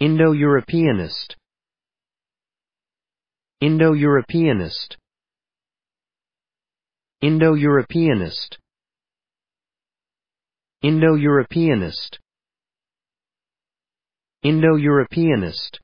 Indo-Europeanist Indo-Europeanist Indo-Europeanist Indo-Europeanist Indo-Europeanist